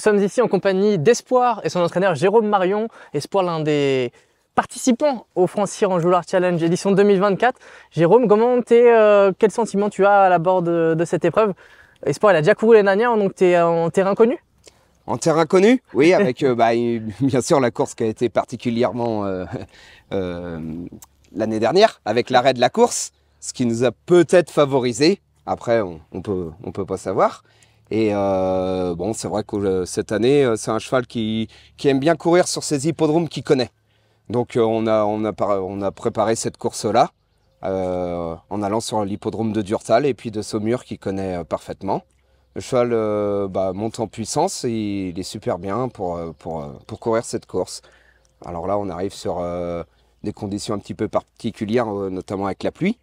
Nous sommes ici en compagnie d'Espoir et son entraîneur Jérôme Marion. Espoir, l'un des participants au france en Joueur Challenge édition 2024. Jérôme, comment es, euh, quel sentiment tu as à la bord de, cette épreuve Espoir, elle a déjà couru les dernière, donc tu es en terrain connu en terrain connu Oui, avec euh, bah, bien sûr la course qui a été particulièrement euh, l'année dernière, avec l'arrêt de la course, ce qui nous a peut-être favorisé. Après, on, ne peut on peut pas savoir. Et euh, bon, c'est vrai que cette année, euh, c'est un cheval qui, aime bien courir sur ces hippodromes qu'il connaît. Donc euh, on, a, préparé cette course-là en allant sur l'hippodrome de Durtal et puis de Saumur qu'il connaît parfaitement. Le cheval bah, monte en puissance, et il est super bien pour, courir cette course. Alors là, on arrive sur des conditions un petit peu particulières, notamment avec la pluie.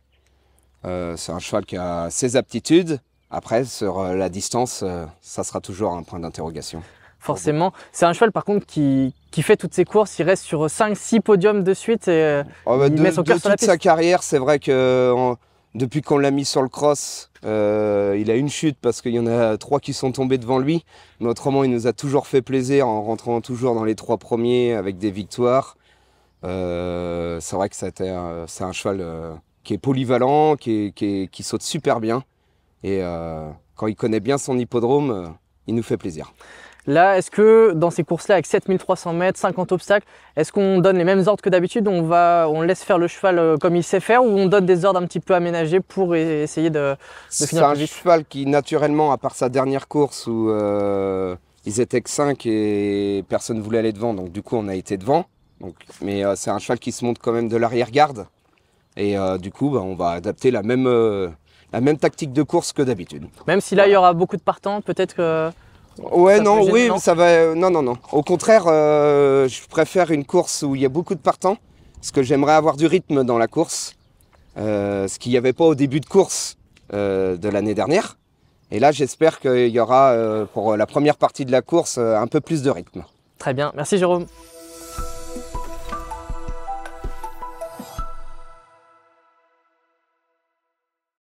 c'est un cheval qui a ses aptitudes, après, sur euh, la distance, euh, ça sera toujours un point d'interrogation. Forcément. C'est un cheval, par contre, qui, fait toutes ses courses. Il reste sur 5-6 podiums de suite et euh, oh, bah, de, met toute sa carrière, c'est vrai que depuis qu'on l'a mis sur le cross, il a une chute parce qu'il y en a trois qui sont tombés devant lui. Mais autrement, il nous a toujours fait plaisir en rentrant toujours dans les trois premiers avec des victoires. c'est vrai que c'est un, cheval qui est polyvalent, qui saute super bien. Et euh, quand il connaît bien son hippodrome, euh, il nous fait plaisir. Là, est-ce que dans ces courses-là, avec 7300 mètres, 50 obstacles, est-ce qu'on donne les mêmes ordres que d'habitude on, va, on laisse faire le cheval euh, comme il sait faire ou on donne des ordres un petit peu aménagés pour e-, essayer de, finir C'est un cheval qui, naturellement, à part sa dernière course où ils étaient que 5 et personne ne voulait aller devant, donc du coup, on a été devant. Donc, mais c'est un cheval qui se monte quand même de l'arrière-garde. Et du coup, bah, on va adapter la même la même tactique de course que d'habitude. Même si là, il y aura beaucoup de partants, peut-être que... Ouais, non, oui, ça va... Euh, non, non, non. Au contraire, euh, je préfère une course où il y a beaucoup de partants, parce que j'aimerais avoir du rythme dans la course, euh, ce qu'il n'y avait pas au début de course de l'année dernière. Et là, j'espère qu'il y aura, pour la première partie de la course, un peu plus de rythme. Très bien, merci Jérôme.